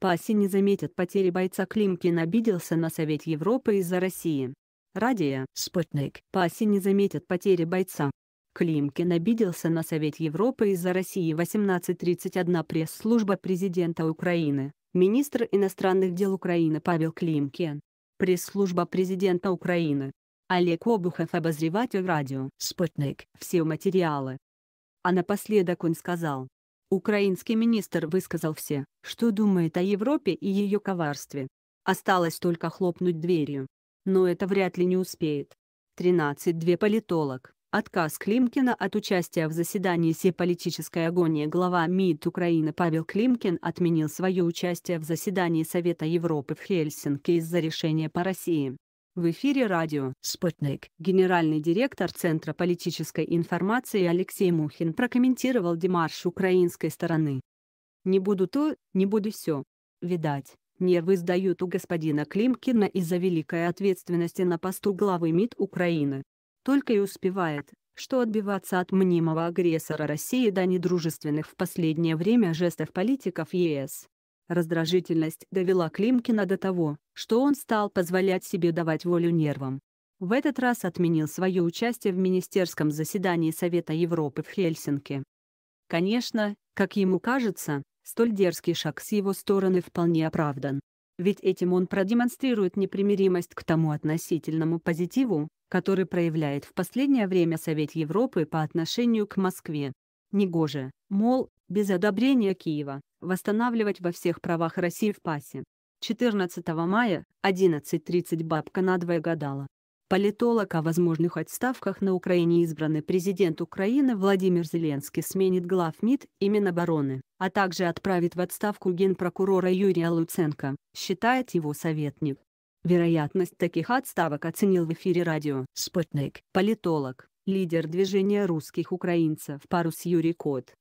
Паси не заметят потери бойца Климкин обиделся на Совет Европы из-за России. Радия, э, Спутник. Паси не заметят потери бойца. Климкин обиделся на Совет Европы из-за России 1831 пресс-служба президента Украины, министр иностранных дел Украины Павел Климкин. Пресс-служба президента Украины. Олег Обухов обозреватель радио «Спутник». Все материалы. А напоследок он сказал, Украинский министр высказал все, что думает о Европе и ее коварстве. Осталось только хлопнуть дверью. Но это вряд ли не успеет. 13.2 политолог. Отказ Климкина от участия в заседании «Сеполитической агонии» глава МИД Украины Павел Климкин отменил свое участие в заседании Совета Европы в Хельсинки из-за решения по России. В эфире радио «Спутник». Генеральный директор Центра политической информации Алексей Мухин прокомментировал демарш украинской стороны. «Не буду то, не буду все. Видать, нервы сдают у господина Климкина из-за великой ответственности на посту главы МИД Украины. Только и успевает, что отбиваться от мнимого агрессора России до недружественных в последнее время жестов политиков ЕС. Раздражительность довела Климкина до того, что он стал позволять себе давать волю нервам. В этот раз отменил свое участие в министерском заседании Совета Европы в Хельсинки. Конечно, как ему кажется, столь дерзкий шаг с его стороны вполне оправдан. Ведь этим он продемонстрирует непримиримость к тому относительному позитиву, который проявляет в последнее время Совет Европы по отношению к Москве. Негоже, мол, без одобрения Киева, восстанавливать во всех правах России в ПАСе. 14 мая, 11.30 бабка надвое гадала. Политолог о возможных отставках на Украине избранный президент Украины Владимир Зеленский сменит глав МИД и Минобороны, а также отправит в отставку генпрокурора Юрия Луценко, считает его советник. Вероятность таких отставок оценил в эфире радио «Спутник» политолог, лидер движения русских украинцев Парус Юрий Кот.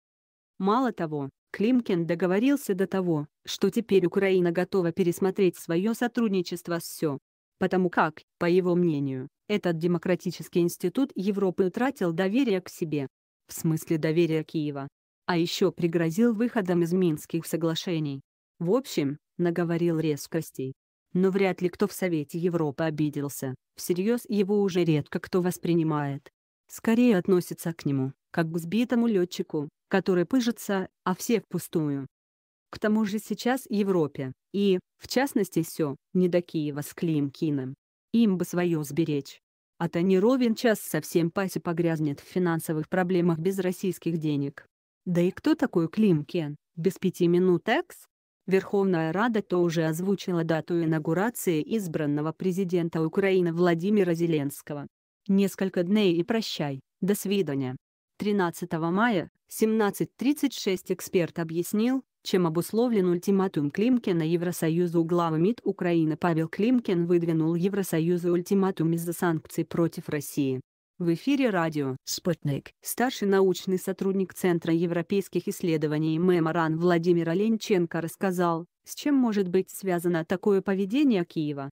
Мало того, Климкин договорился до того, что теперь Украина готова пересмотреть свое сотрудничество с СЕ. Потому как, по его мнению, этот демократический институт Европы утратил доверие к себе. В смысле доверия Киева. А еще пригрозил выходом из Минских соглашений. В общем, наговорил резкостей. Но вряд ли кто в Совете Европы обиделся, всерьез его уже редко кто воспринимает. Скорее относится к нему, как к сбитому летчику, которые пыжатся, а все впустую. К тому же сейчас Европе, и, в частности, все, не до Киева с Климкиным. Им бы свое сберечь. А то не ровен час совсем паси погрязнет в финансовых проблемах без российских денег. Да и кто такой Климкин? Без пяти минут экс? Верховная Рада то уже озвучила дату инаугурации избранного президента Украины Владимира Зеленского. Несколько дней и прощай, до свидания. 13 мая 17.36 эксперт объяснил, чем обусловлен ультиматум Климкина Евросоюзу глава МИД Украины Павел Климкин выдвинул Евросоюзу ультиматум из-за санкций против России. В эфире радио «Спутник» старший научный сотрудник Центра европейских исследований Меморан Владимир Оленченко рассказал, с чем может быть связано такое поведение Киева.